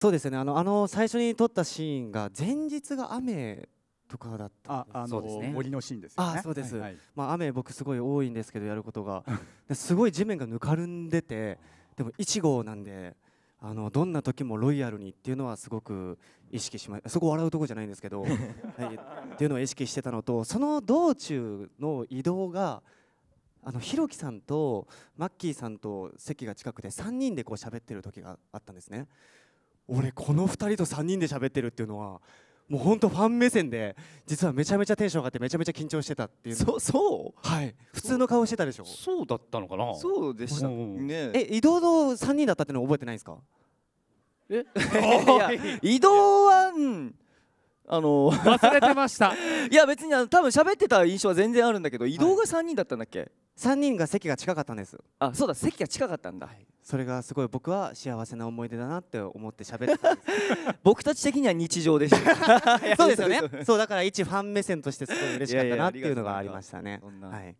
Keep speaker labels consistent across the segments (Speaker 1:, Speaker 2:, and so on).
Speaker 1: そうですねあのあの最初に撮ったシーンが前日が雨
Speaker 2: とかだったあのね、森のシーンですよねあそうです、はいはい、まあ、雨僕すごい多いんですけどやることがすごい地面がぬかるんでてでも1号なんであのどんな時もロイヤルにっていうのはすごく意識しまそこ笑うとこじゃないんですけど、はい、っていうのを意識してたのとその道中の移動があのひろきさんとマッキーさんと席が近くて3人でこう喋ってる時があったんですね俺この2人と3人で喋ってるっていうのはもう本当ファン目線で実はめちゃめちゃテンション上がってめちゃめちゃ緊張してたっていうそそうはい普通の顔してたでしょ
Speaker 1: そうだったのかなそうでしたねえ
Speaker 2: 移動の3人だったっての覚えてないんですか
Speaker 1: え 移動は、んあの忘れてました いや別にあの多分喋ってた印象は全然あるんだけど移動が3人だったんだっけ、はい3人が席が近かったんですあそうだ席が近かったんだ、はい、
Speaker 2: それがすごい僕は幸せな思い出だなって思って喋ってたんです 僕たち的には日常でした そうですよねそうだから一ファン目線としてすごい嬉しかったなっていうのがありましたねは
Speaker 3: い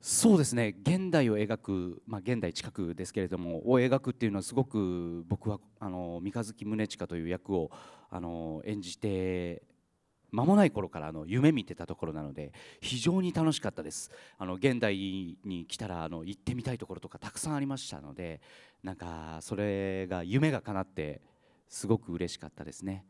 Speaker 3: そうですね現代を描く、まあ、現代近くですけれどもを描くっていうのはすごく僕はあの三日月宗近という役をあの演じて間もない頃からあの夢見てたところなので非常に楽しかったですあの現代に来たらあの行ってみたいところとかたくさんありましたのでなんかそれが夢が叶ってすごく嬉しかったですね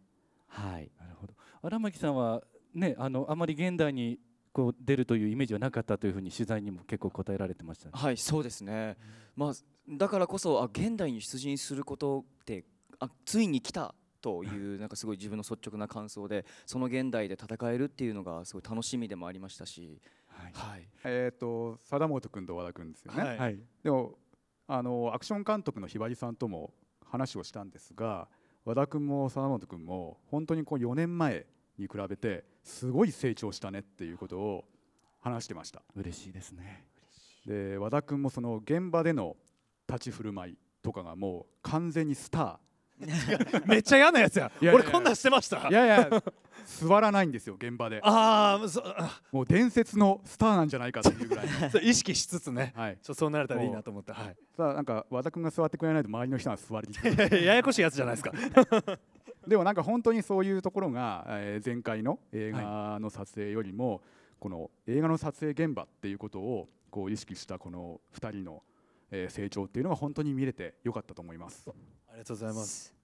Speaker 3: はいなるほど荒牧さんはねあのあまり現代にこう出るというイメージはなかったというふうに取材にも結構答え
Speaker 1: られてました、ね、はいそうですね、まあ、だからこそあ現代に出陣することってあついに来たというなんかすごい自分の率直な感想でその現代で
Speaker 4: 戦えるっていうのがすごい楽しみでもありましたし、はいはい、えっ、ー、と貞本君と和田君ですよね、はい、でもあのアクション監督のひばりさんとも話をしたんですが和田君も貞本君も本当にこう4年前に比べてすごい成長したねっていうことを話してました嬉しいですねで和田君もその現場での立ち振る舞いとかがもう完全にスター めっちゃ嫌なやつや俺こんなんしてましたいやいや座らないんですよ現場でああもう伝説のスターなんじゃないかっていうぐらい 意識しつつね、はい、ちょそうなれたらいいなと思って、はい、さあなんか和田君が座ってくれないと周りの人は座りに ややこしいやつじゃないですかでもなんか本当にそういうところが、えー、前回の映画の撮影よりも、はい、この映画の撮影現場っていうことをこう意識したこの2人の、え成長っていうのが本当に見れてよかったと思います。ありがとうございます。